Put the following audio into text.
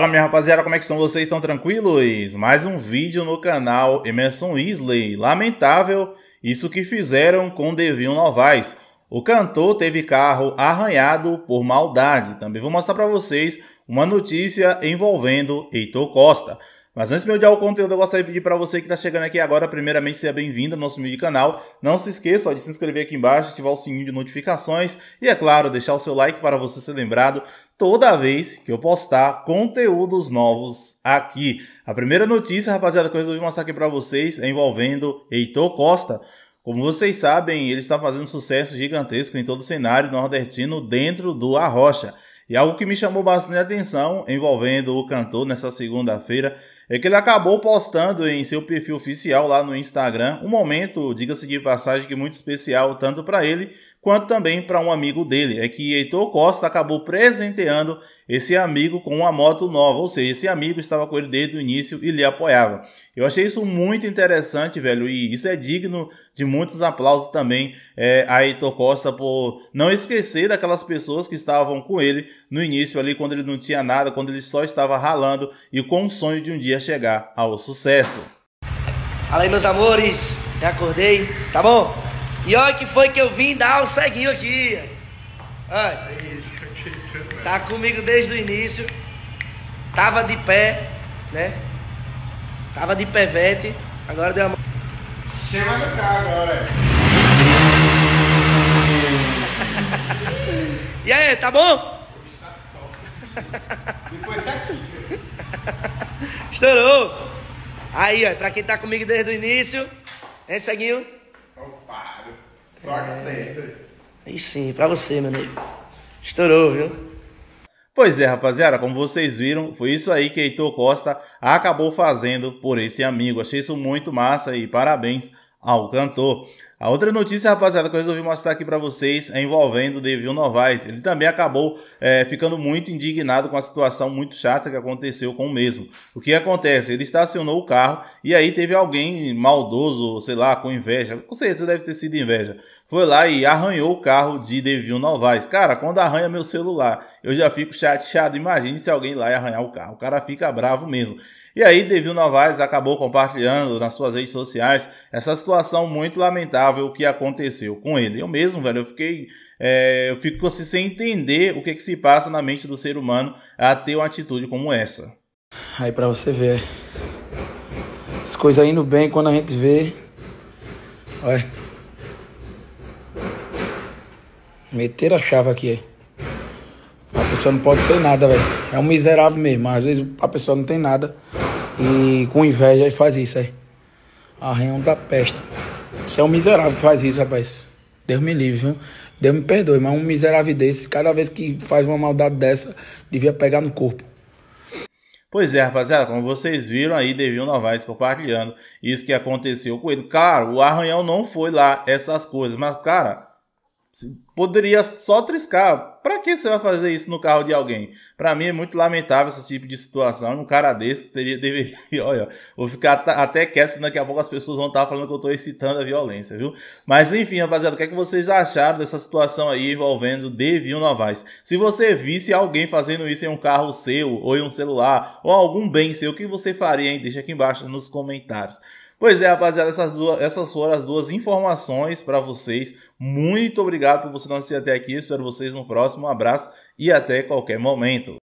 Fala minha rapaziada, como é que estão vocês? Estão tranquilos? Mais um vídeo no canal Emerson Isley. Lamentável isso que fizeram com Devinho Novaes. O cantor teve carro arranhado por maldade. Também vou mostrar para vocês uma notícia envolvendo Heitor Costa. Mas antes de me odiar o conteúdo, eu gostaria de pedir para você que está chegando aqui agora, primeiramente, seja bem-vindo ao nosso vídeo canal. Não se esqueça de se inscrever aqui embaixo, ativar o sininho de notificações e, é claro, deixar o seu like para você ser lembrado toda vez que eu postar conteúdos novos aqui. A primeira notícia, rapaziada, que eu resolvi mostrar aqui para vocês é envolvendo Heitor Costa. Como vocês sabem, ele está fazendo sucesso gigantesco em todo o cenário nordestino dentro do Arrocha. E algo que me chamou bastante atenção envolvendo o cantor nessa segunda-feira é que ele acabou postando em seu perfil oficial lá no Instagram um momento, diga-se de passagem, que muito especial tanto para ele quanto também para um amigo dele. É que Heitor Costa acabou presenteando esse amigo com uma moto nova, ou seja, esse amigo estava com ele desde o início e lhe apoiava. Eu achei isso muito interessante, velho, e isso é digno de muitos aplausos também é, a Heitor Costa por não esquecer daquelas pessoas que estavam com ele no início ali, quando ele não tinha nada, quando ele só estava ralando e com o sonho de um dia dia chegar ao sucesso. Fala aí, meus amores, já acordei, tá bom? E olha que foi que eu vim dar o seguinho ceguinho aqui. Olha. Tá comigo desde o início. Tava de pé, né? Tava de pevete. Agora deu mão. Chama no carro agora. e aí, tá bom? Hoje tá top. Estourou! Aí, ó, pra quem tá comigo desde o início, hein, Seguinho? Topado. Só agradeço. É... Aí sim, pra você, meu amigo. Estourou, viu? Pois é, rapaziada, como vocês viram, foi isso aí que Heitor Costa acabou fazendo por esse amigo. Achei isso muito massa e parabéns ao cantor. A outra notícia, rapaziada, que eu resolvi mostrar aqui para vocês é envolvendo o Devil Novaes. Ele também acabou é, ficando muito indignado com a situação muito chata que aconteceu com o mesmo. O que acontece? Ele estacionou o carro e aí teve alguém maldoso, sei lá, com inveja. Com certeza deve ter sido inveja foi lá e arranhou o carro de Devil Novaes. Cara, quando arranha meu celular, eu já fico chateado. Imagine se alguém lá arranhar o carro. O cara fica bravo mesmo. E aí, Devil Novaes acabou compartilhando nas suas redes sociais essa situação muito lamentável que aconteceu com ele. Eu mesmo, velho, eu fiquei. É, eu fico assim, sem entender o que, que se passa na mente do ser humano a ter uma atitude como essa. Aí, para você ver, as coisas indo bem quando a gente vê. Olha. Meter a chave aqui, aí. A pessoa não pode ter nada, velho. É um miserável mesmo. Às vezes a pessoa não tem nada e com inveja aí faz isso aí. Arranhão da peste. Isso é um miserável faz isso, rapaz. Deus me livre, viu? Deus me perdoe, mas um miserável desse, cada vez que faz uma maldade dessa, devia pegar no corpo. Pois é, rapaziada, como vocês viram aí, deviam Novaes compartilhando isso que aconteceu com ele. Cara, o arranhão não foi lá, essas coisas, mas, cara, Poderia só triscar. Pra que você vai fazer isso no carro de alguém? Para mim é muito lamentável esse tipo de situação. Um cara desse teria, deveria, olha, vou ficar até quieto, senão daqui a pouco as pessoas vão estar tá falando que eu estou excitando a violência, viu? Mas enfim, rapaziada, o que é que vocês acharam dessa situação aí envolvendo Devinho Novaes? Se você visse alguém fazendo isso em um carro seu, ou em um celular, ou algum bem seu, o que você faria, hein? Deixa aqui embaixo nos comentários. Pois é, rapaziada, essas, duas, essas foram as duas informações para vocês. Muito obrigado por você não assistir até aqui. Espero vocês no próximo próximo, um abraço e até qualquer momento.